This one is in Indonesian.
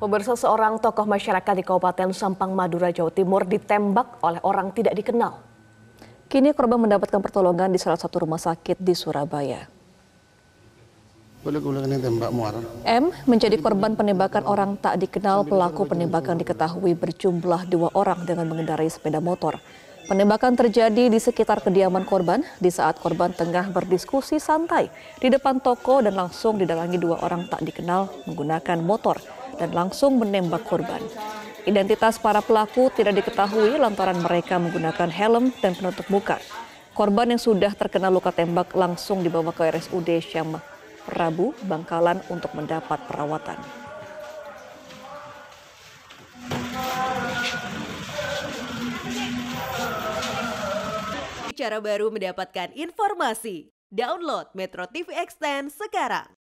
Pemirsa seorang tokoh masyarakat di Kabupaten Sampang Madura, Jawa Timur ditembak oleh orang tidak dikenal. Kini korban mendapatkan pertolongan di salah satu rumah sakit di Surabaya. M menjadi korban penembakan orang tak dikenal pelaku penembakan diketahui berjumlah dua orang dengan mengendarai sepeda motor. Penembakan terjadi di sekitar kediaman korban di saat korban tengah berdiskusi santai di depan toko dan langsung didalangi dua orang tak dikenal menggunakan motor dan langsung menembak korban. Identitas para pelaku tidak diketahui lantaran mereka menggunakan helm dan penutup muka. Korban yang sudah terkena luka tembak langsung dibawa ke RSUD Syam Rabu, Bangkalan untuk mendapat perawatan. Cara baru mendapatkan informasi. Download Metro TV Extend sekarang.